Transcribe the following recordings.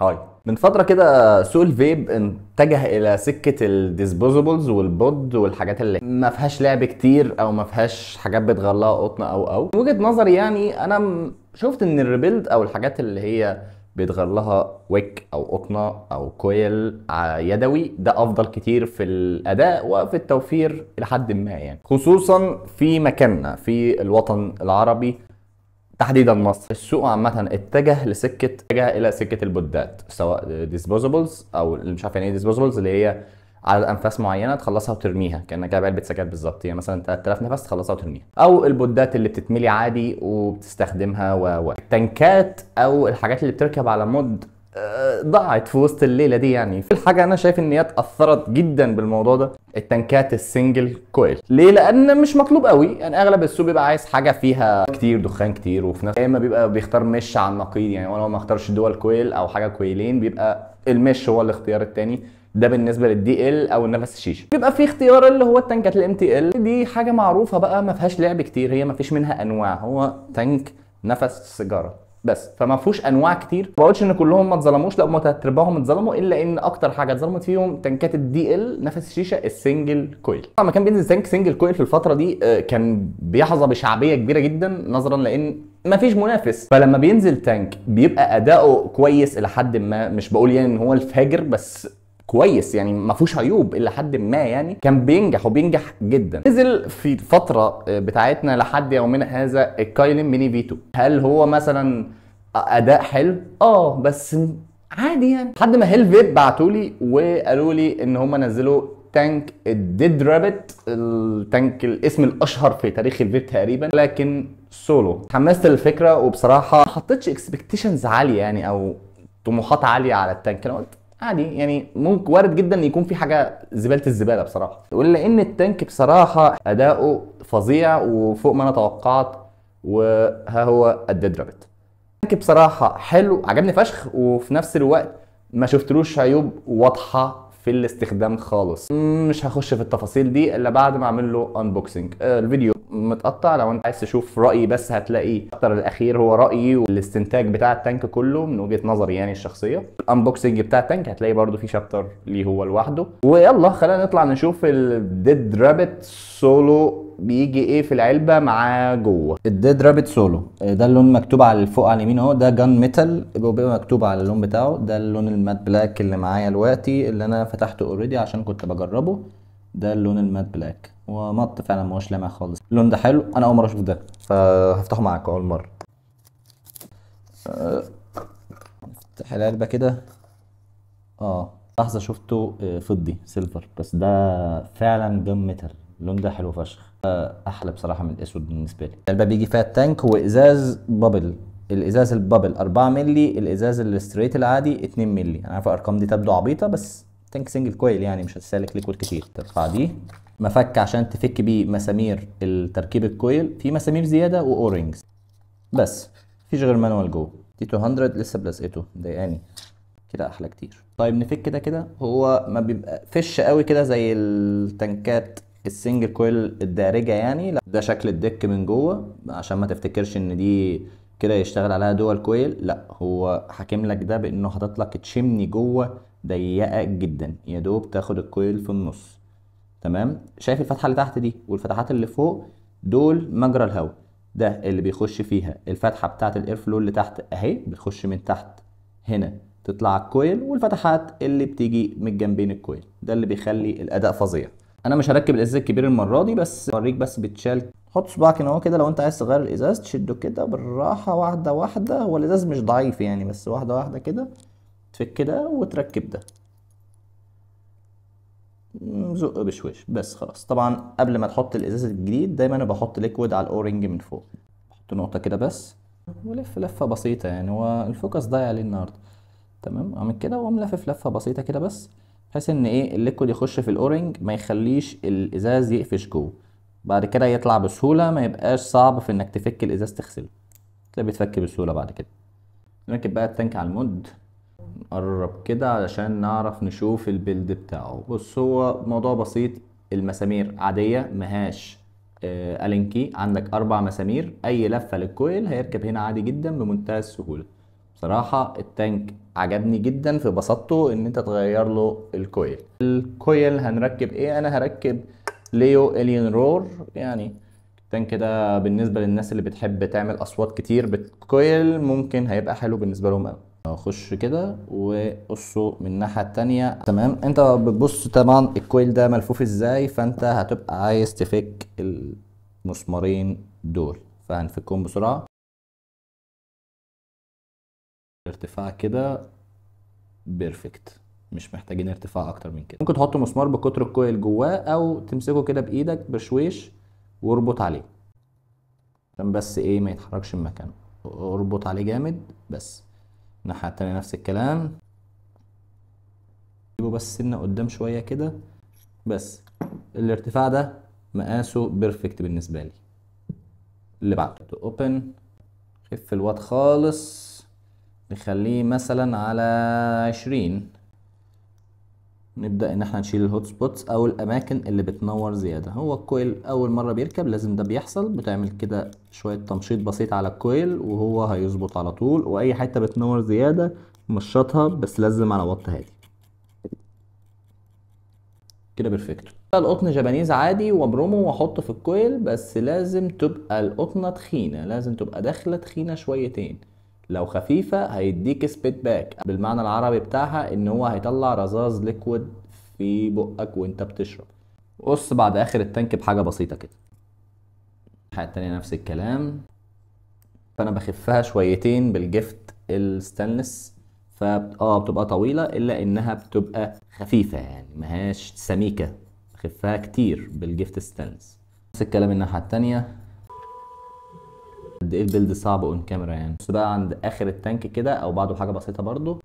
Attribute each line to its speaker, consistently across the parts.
Speaker 1: هاي من فتره كده سوق الفيب اتجه الى سكه الديسبوزبلز والبود والحاجات اللي ما فيهاش لعب كتير او ما فيهاش حاجات بتغلقها قطن او او من وجهه نظري يعني انا شفت ان الريبيلد او الحاجات اللي هي بيتغير لها ويك او قطنه او كويل يدوي ده افضل كتير في الاداء وفي التوفير الى حد ما يعني خصوصا في مكاننا في الوطن العربي تحديدا مصر السوق عامه اتجه لسكه اتجه الى سكه البودات سواء ديسبوزبلز او اللي مش عارف يعني ايه ديسبوزبلز اللي هي عدد انفاس معينه تخلصها وترميها كانك جايب علبه سجاير بالظبط هي يعني مثلا 3000 نفس تخلصها وترميها او البودات اللي بتتملي عادي وبتستخدمها و و التنكات او الحاجات اللي بتركب على مود ضاعت في وسط الليله دي يعني في حاجه انا شايف ان هي اتاثرت جدا بالموضوع ده التنكات السنجل كويل ليه لان مش مطلوب قوي يعني اغلب السوق بيبقى عايز حاجه فيها كتير دخان كتير وفي نفس اما بيبقى بيختار مش على النقيض يعني ولو ما اختارش دول كويل او حاجه كويلين بيبقى المش هو الاختيار التاني ده بالنسبه للدي ال او النفس الشيشه بيبقى في اختيار اللي هو التنكات الام تي ال دي حاجه معروفه بقى ما فيهاش لعب كتير هي ما فيش منها انواع هو تانك نفس سيجاره بس فما فيهوش انواع كتير ما بقولش ان كلهم ما اتظلموش لا هم تلات ارباعهم اتظلموا الا ان اكتر حاجه اتظلمت فيهم تنكات الدي ال نفس الشيشه السنجل كويل طبعا لما كان بينزل تانك سنجل كويل في الفتره دي آه، كان بيحظى بشعبيه كبيره جدا نظرا لان ما فيش منافس فلما بينزل تانك بيبقى اداؤه كويس الى حد ما مش بقول يعني ان هو الفاجر بس كويس يعني ما فيهوش عيوب الى حد ما يعني كان بينجح وبينجح جدا نزل في الفتره آه، بتاعتنا لحد يومنا هذا الكايلين ميني فيتو هل هو مثلا اداء حلو اه بس عادي يعني لحد ما هيل فيب بعتوا لي وقالوا لي ان هم نزلوا تانك الديد رابت التانك الاسم الاشهر في تاريخ الفيب تقريبا لكن سولو اتحمست للفكره وبصراحه ما حطيتش اكسبكتيشنز عاليه يعني او طموحات عاليه على التانك انا قلت عادي يعني،, يعني ممكن وارد جدا يكون في حاجه زباله الزباله بصراحه ولا ان التانك بصراحه اداؤه فظيع وفوق ما انا توقعت وها هو الديد رابت التانك بصراحه حلو عجبني فشخ وفي نفس الوقت ما شفتلوش عيوب واضحه في الاستخدام خالص مش هخش في التفاصيل دي الا بعد ما اعمل له انبوكسنج آه، الفيديو متقطع لو انت عايز تشوف رايي بس هتلاقي اكتر الاخير هو رايي والاستنتاج بتاع التانك كله من وجهه نظري يعني الشخصيه الانبوكسنج بتاع التانك هتلاقي برده في شابتر ليه هو لوحده ويلا خلينا نطلع نشوف الديد رابت سولو بيجي ايه في العلبه معاه جوه الديد رابت سولو ده اللون مكتوب على فوق على اليمين اهو ده جان ميتال بيبقى مكتوب على اللون بتاعه ده اللون المات بلاك اللي معايا دلوقتي اللي انا فتحته اوريدي عشان كنت بجربه ده اللون المات بلاك ومط فعلا ما هوش لامع خالص اللون ده حلو انا اول مره اشوف ده فهفتحه معاك اول مره آه، افتح العلبه كده اه لحظه شفته آه، فضي سيلفر بس ده فعلا جان ميتال اللون ده حلو فشخ احلى بصراحه من الاسود بالنسبه لي العلبه بيجي فيها التانك وازاز بابل الازاز البابل 4 مللي الازاز الستريت العادي 2 مللي انا عارف الارقام دي تبدو عبيطه بس تانك سنجل كويل يعني مش هتستهلك ليكويد كتير ترفع دي مفك عشان تفك بيه مسامير التركيب الكويل في مسامير زياده واورنجز بس مفيش غير مانوال جو دي 200 لسه بلزقته مضايقاني كده احلى كتير طيب نفك كده كده هو ما بيبقى فش قوي كده زي التنكات السنجل كويل الدارجه يعني ده شكل الدك من جوه عشان ما تفتكرش ان دي كده يشتغل عليها دول كويل لا هو حاكم لك ده بانه حاطط لك تشمني جوه ضيقه جدا يا دوب تاخد الكويل في النص تمام شايف الفتحه اللي تحت دي والفتحات اللي فوق دول مجرى الهواء ده اللي بيخش فيها الفتحه بتاعه الاير فلو اللي تحت اهي بتخش من تحت هنا تطلع الكويل والفتحات اللي بتيجي من جنبين الكويل ده اللي بيخلي الاداء فظيع انا مش هركب الازاز الكبير المره دي بس اوريك بس بيتشال حط صباعك هنا اهو كده لو انت عايز تغير الازاز تشده كده بالراحه واحده واحده هو الازاز مش ضعيف يعني بس واحده واحده كده تفك كده وتركب ده زق بشويش بس خلاص طبعا قبل ما تحط الازاز الجديد دايما انا بحط ليكويد على الاورنج من فوق حط نقطه كده بس ولف لفه بسيطه يعني هو الفوكس ضايع عليه النهارده تمام اعمل كده واقوم لافف لفه بسيطه كده بس بحيث ان ايه الليكويد يخش في الاورنج ما يخليش الازاز يقفش جوه بعد كده يطلع بسهوله ما يبقاش صعب في انك تفك الازاز تغسله تلاقيه بيتفك بسهوله بعد كده نركب بقى التانك على المود نقرب كده علشان نعرف نشوف البيلد بتاعه بص هو موضوع بسيط المسامير عاديه مهاش الينكي آه، عندك اربع مسامير اي لفه للكويل هيركب هنا عادي جدا بمنتهى السهوله بصراحة التانك عجبني جدا في بساطته ان انت تغير له الكويل الكويل هنركب ايه انا هركب ليو الين رور يعني التانك ده بالنسبة للناس اللي بتحب تعمل اصوات كتير بالكويل ممكن هيبقى حلو بالنسبة لهم اوي اخش كده وقصه من الناحيه التانية تمام انت بتبص طبعا الكويل ده ملفوف ازاي فانت هتبقى عايز تفك المسمارين دول فهنفكهم بسرعه ارتفاع كده بيرفكت مش محتاجين ارتفاع اكتر من كده ممكن تحط مسمار بقطر الكويل جواه او تمسكه كده بايدك بشويش واربط عليه عشان بس ايه ما يتحركش من مكانه اربط عليه جامد بس الناحيه التانيه نفس الكلام جيبه بس سنه قدام شويه كده بس الارتفاع ده مقاسه بيرفكت بالنسبه لي اللي بعده اوبن خف الواد خالص نخليه مثلا على عشرين نبدأ إن احنا نشيل الهوت سبوتس أو الأماكن اللي بتنور زيادة هو الكويل أول مرة بيركب لازم ده بيحصل بتعمل كده شوية تمشيط بسيط على الكويل وهو هيظبط على طول وأي حتة بتنور زيادة مشطها بس لازم على وط هادي كده بيرفكتو بقى القطن جابانيز عادي وابرمه واحطه في الكويل بس لازم تبقى القطنه تخينه لازم تبقى داخله تخينه شويتين لو خفيفه هيديك سبيت باك بالمعنى العربي بتاعها ان هو هيطلع رزاز ليكويد في بقك وانت بتشرب قص بعد اخر التانك بحاجه بسيطه كده الحاجه التانيه نفس الكلام فانا بخفها شويتين بالجفت الستانلس ف اه بتبقى طويله الا انها بتبقى خفيفه يعني مهاش سميكه خفها كتير بالجفت ستانلس نفس الكلام الناحيه التانيه قد ايه البيلد صعب اون كاميرا يعني بس بقى عند اخر التانك كده او بعده حاجه بسيطه برده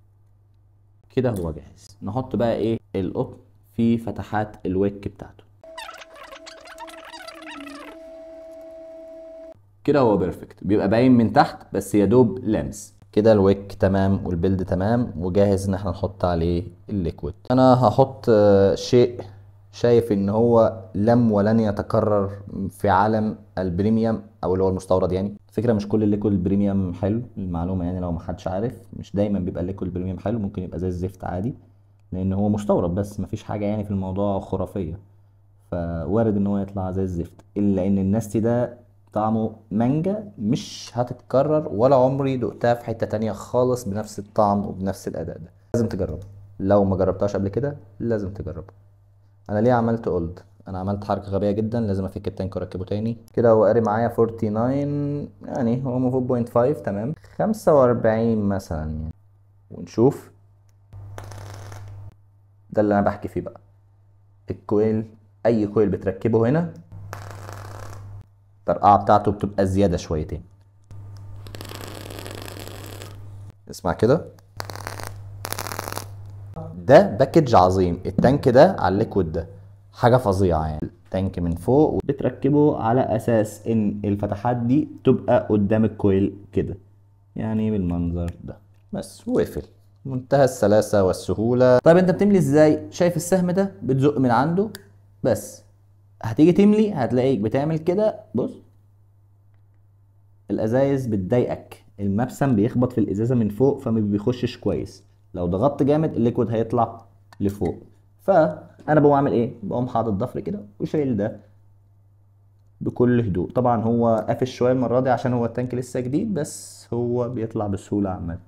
Speaker 1: كده هو جاهز نحط بقى ايه القطن في فتحات الويك بتاعته كده هو بيرفكت بيبقى باين من تحت بس يا دوب لمس كده الويك تمام والبيلد تمام وجاهز ان احنا نحط عليه الليكويد انا هحط شيء شايف ان هو لم ولن يتكرر في عالم البريميوم او اللي هو المستورد يعني فكره مش كل الليكويد بريميوم حلو المعلومه يعني لو ما حدش عارف مش دايما بيبقى الليكويد بريميوم حلو ممكن يبقى زي الزفت عادي لان هو مستورد بس مفيش حاجه يعني في الموضوع خرافيه فوارد ان هو يطلع زي الزفت الا ان الناستي ده طعمه مانجا مش هتتكرر ولا عمري دقتها في حته تانية خالص بنفس الطعم وبنفس الاداء ده لازم تجربه لو ما جربتهاش قبل كده لازم تجربه انا ليه عملت اولد انا عملت حركه غبيه جدا لازم افك التانك واركبه تاني كده هو قاري معايا 49 يعني هو المفروض 0.5 تمام 45 مثلا يعني ونشوف ده اللي انا بحكي فيه بقى الكويل اي كويل بتركبه هنا الترقعه بتاعته بتبقى زياده شويتين اسمع كده ده باكج عظيم التانك ده على الليكويد ده حاجه فظيعه يعني التانك من فوق وبتركبه على اساس ان الفتحات دي تبقى قدام الكويل كده يعني بالمنظر ده بس وقفل منتهى السلاسه والسهوله طيب انت بتملي ازاي شايف السهم ده بتزق من عنده بس هتيجي تملي هتلاقيك بتعمل كده بص الازايز بتضايقك المبسم بيخبط في الازازه من فوق فما بيخشش كويس لو ضغطت جامد الليكويد هيطلع لفوق فانا بقوم اعمل ايه بقوم حاطط ضفر كده وشايل ده بكل هدوء طبعا هو قافش شويه المره دي عشان هو التانك لسه جديد بس هو بيطلع بسهوله عامه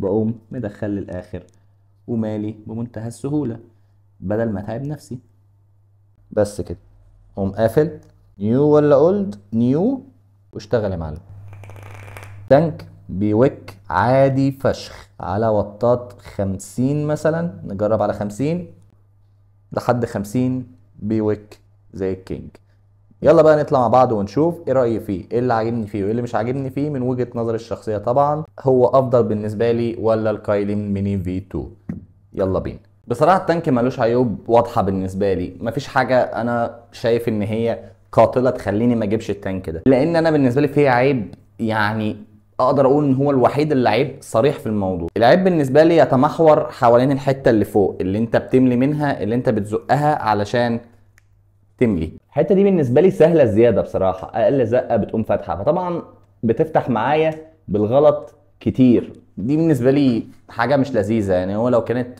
Speaker 1: بقوم مدخل للاخر ومالي بمنتهى السهوله بدل ما اتعب نفسي بس كده قوم قافل نيو ولا اولد نيو واشتغل يا معلم تانك بويك عادي فشخ على وطات خمسين مثلا نجرب على خمسين لحد خمسين بويك زي الكينج يلا بقى نطلع مع بعض ونشوف ايه رايي فيه ايه اللي عاجبني فيه وايه اللي مش عاجبني فيه من وجهه نظري الشخصيه طبعا هو افضل بالنسبه لي ولا الكايلين ميني في 2 يلا بينا بصراحه التانك ملوش عيوب واضحه بالنسبه لي مفيش حاجه انا شايف ان هي قاتله تخليني ما اجيبش التانك ده لان انا بالنسبه لي فيه عيب يعني اقدر اقول ان هو الوحيد اللي عيب صريح في الموضوع العيب بالنسبه لي يتمحور حوالين الحته اللي فوق اللي انت بتملي منها اللي انت بتزقها علشان تملي الحته دي بالنسبه لي سهله زياده بصراحه اقل زقه بتقوم فاتحه فطبعا بتفتح معايا بالغلط كتير دي بالنسبه لي حاجه مش لذيذه يعني هو لو كانت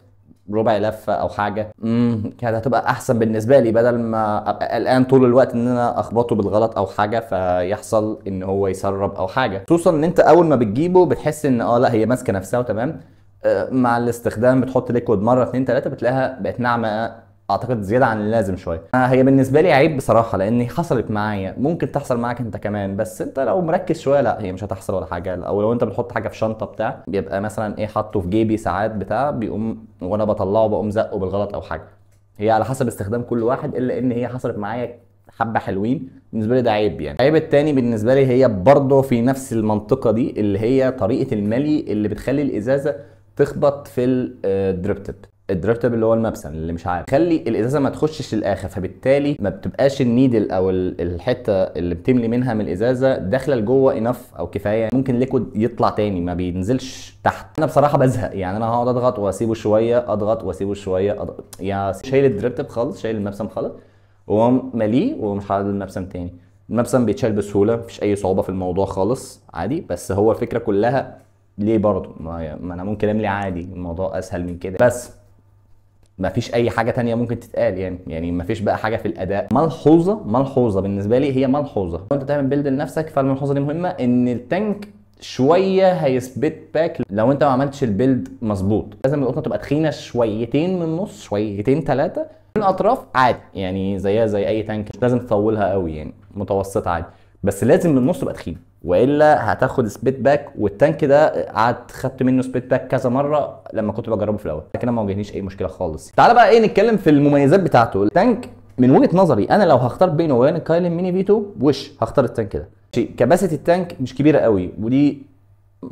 Speaker 1: ربع لفه او حاجه امم كانت هتبقى احسن بالنسبه لي بدل ما ابقى قلقان طول الوقت ان انا اخبطه بالغلط او حاجه فيحصل ان هو يسرب او حاجه خصوصا ان انت اول ما بتجيبه بتحس ان اه لا هي ماسكه نفسها وتمام آه، مع الاستخدام بتحط ليكويد مره اتنين تلاته بتلاقيها بقت ناعمه اعتقد زياده عن اللازم شويه آه، هي بالنسبه لي عيب بصراحه لان حصلت معايا ممكن تحصل معاك انت كمان بس انت لو مركز شويه لا هي مش هتحصل ولا حاجه او لو انت بتحط حاجه في شنطه بتاع بيبقى مثلا ايه حاطه في جيبي ساعات بتاع بيقوم وانا بطلعه بقوم زقه بالغلط او حاجه هي على حسب استخدام كل واحد الا ان هي حصلت معايا حبه حلوين بالنسبه لي ده عيب يعني العيب التاني بالنسبه لي هي برضه في نفس المنطقه دي اللي هي طريقه الملي اللي بتخلي الازازه تخبط في الدريب تيب آه، الدرافتبل اللي هو المبسم اللي مش عارف خلي الازازه ما تخشش للاخر فبالتالي ما بتبقاش النيدل او الحته اللي بتملي منها من الازازه داخله لجوه انف او كفايه ممكن ليكويد يطلع تاني ما بينزلش تحت انا بصراحه بزهق يعني انا هقعد اضغط واسيبه شويه اضغط واسيبه شويه أضغط. يعني شايل الدريبتب خالص شايل المبسم خالص وهو ماليه ومش هعدل المبسم تاني المبسم بيتشال بسهوله مفيش اي صعوبه في الموضوع خالص عادي بس هو الفكره كلها ليه برضه ما انا ممكن املي عادي الموضوع اسهل من كده بس مفيش اي حاجه تانية ممكن تتقال يعني يعني مفيش بقى حاجه في الاداء ملحوظه ملحوظه بالنسبه لي هي ملحوظه وانت تعمل بيلد لنفسك فالملحوظه دي مهمه ان التانك شويه هيثبت باك لو انت ما عملتش البيلد مظبوط لازم القطنه تبقى تخينه شويتين من النص شويتين ثلاثه من الاطراف عادي يعني زيها زي اي تانك لازم تطولها قوي يعني متوسط عادي بس لازم من النص تبقى تخينه والا هتاخد سبيت باك والتانك ده قعدت خدت منه سبيت باك كذا مره لما كنت بجربه في الاول لكن ما واجهنيش اي مشكله خالص تعالى بقى ايه نتكلم في المميزات بتاعته التانك من وجهه نظري انا لو هختار بينه وبين الكايلن ميني فيتو وش هختار التانك ده كباسيتي التانك مش كبيره قوي ودي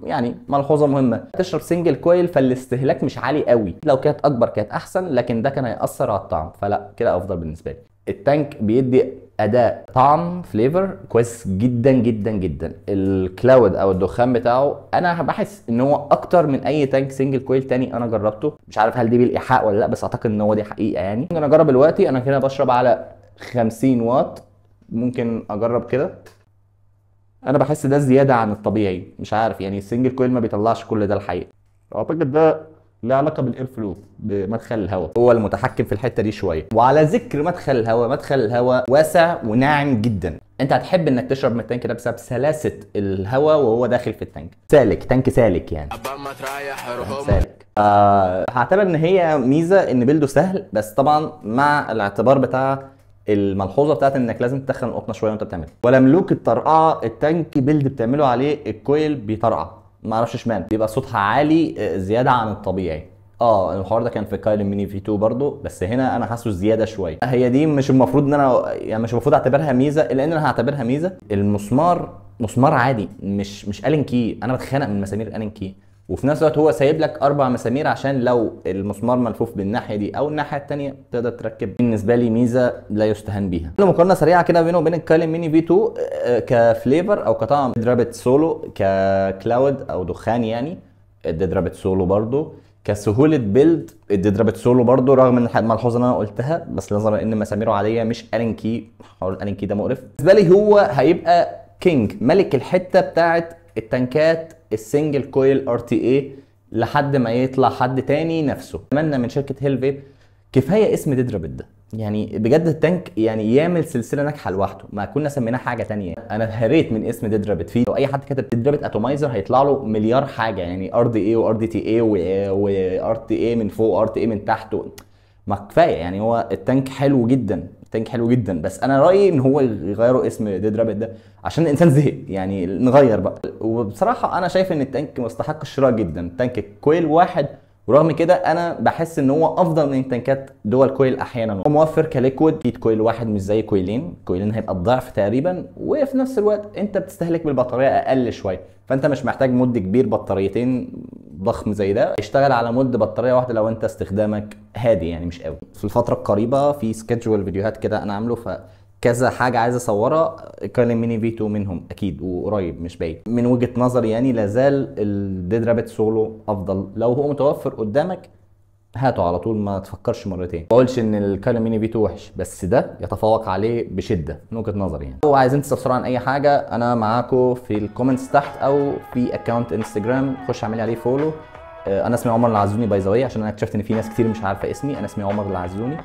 Speaker 1: يعني ملحوظه مهمه تشرب سنجل كويل فالاستهلاك مش عالي قوي لو كانت اكبر كانت احسن لكن ده كان هياثر على الطعم فلا كده افضل بالنسبه لي التانك بيدي اداء طعم فليفر كويس جدا جدا جدا الكلاود او الدخان بتاعه انا بحس ان هو اكتر من اي تانك سنجل كويل تاني انا جربته مش عارف هل دي بالايحاء ولا لا بس اعتقد ان هو دي حقيقه يعني ممكن اجرب دلوقتي انا كده بشرب على 50 واط ممكن اجرب كده انا بحس ده زياده عن الطبيعي مش عارف يعني السنجل كويل ما بيطلعش كل ده الحقيقه اعتقد ده ليها علاقه بالاير فلو بمدخل الهواء هو المتحكم في الحته دي شويه وعلى ذكر مدخل الهواء مدخل الهواء واسع وناعم جدا انت هتحب انك تشرب من التانك ده بسبب سلاسه الهواء وهو داخل في التانك سالك تانك سالك يعني قبل ما سالك آه هعتبر ان هي ميزه ان بلده سهل بس طبعا مع الاعتبار بتاع الملحوظه بتاعت انك لازم تدخل القطنه شويه وانت بتعملها ولا ملوك الطرقعه التانك بيلد بتعمله عليه الكويل بيطرقع ما اعرفش اشمعنى بيبقى صوتها عالي آه، زياده عن الطبيعي اه الحوار ده كان في كايل ميني في 2 برضه بس هنا انا حاسه زياده شويه هي دي مش المفروض ان انا يعني مش المفروض اعتبرها ميزه الا ان انا هعتبرها ميزه المسمار مسمار عادي مش مش الين كي انا بتخانق من مسامير الين كي وفي نفس الوقت هو سايب لك اربع مسامير عشان لو المسمار ملفوف بالناحيه دي او الناحيه الثانيه تقدر تركب بالنسبه لي ميزه لا يستهان بيها مقارنه سريعه كده بينه وبين الكالين ميني في 2 آه، كفليفر او كطعم درابت سولو ككلاود او دخان يعني الديدرابت سولو برضو كسهوله بيلد الديدرابت سولو برضو رغم ان ملحوظه اللي انا قلتها بس نظرا ان مساميره عاديه مش الين كي حوار الين كي ده مقرف بالنسبه لي هو هيبقى كينج ملك الحته بتاعه التنكات السنجل كويل ار تي اي لحد ما يطلع حد تاني نفسه اتمنى من شركه هيلفيب كفايه اسم تدربت ده يعني بجد التانك يعني يعمل سلسله ناجحه لوحده ما كنا سميناه حاجه تانية انا اتهريت من اسم ديدرابت فيه لو اي حد كتب ديدرابت اتومايزر هيطلع له مليار حاجه يعني ار دي اي وار دي تي اي وار تي اي من فوق ار تي اي من تحت ما كفايه يعني هو التانك حلو جدا تانك حلو جدا بس انا رايي ان هو يغيروا اسم ديد رابت ده عشان الانسان زهق يعني نغير بقى وبصراحه انا شايف ان التانك مستحق الشراء جدا تانك كويل واحد ورغم كده انا بحس ان هو افضل من تانكات دول كويل احيانا هو موفر كليكويد اكيد كويل واحد مش زي كويلين كويلين هيبقى الضعف تقريبا وفي نفس الوقت انت بتستهلك بالبطاريه اقل شويه فانت مش محتاج مد كبير بطاريتين ضخم زي ده هيشتغل على مود بطاريه واحده لو انت استخدامك هادي يعني مش قوي في الفتره القريبه في سكيدجول فيديوهات كده انا عامله ف كذا حاجة عايز أصورها كان ميني في 2 منهم أكيد وقريب مش بعيد من وجهة نظري يعني لازال الديد رابت سولو أفضل لو هو متوفر قدامك هاته على طول ما تفكرش مرتين ما اقولش ان الكلام ميني فيتو وحش بس ده يتفوق عليه بشده من وجهه نظري يعني لو عايزين تستفسروا عن اي حاجه انا معاكم في الكومنتس تحت او في اكونت انستجرام خش اعمل عليه فولو آه، انا اسمي عمر العزوني باي عشان انا اكتشفت ان في ناس كتير مش عارفه اسمي انا اسمي عمر العزوني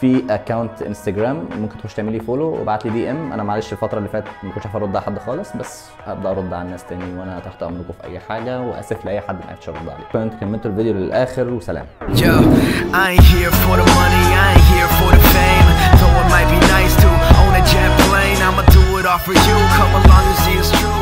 Speaker 1: في اكونت انستجرام ممكن تخش تعملي فولو وابعت لي دي ام انا معلش الفتره اللي فاتت ما كنتش عارف ارد على حد خالص بس هبدا ارد على الناس تاني وانا تحت امركم في اي حاجه واسف لاي حد ما عرفتش ارد عليه فانت كملتوا الفيديو للاخر وسلام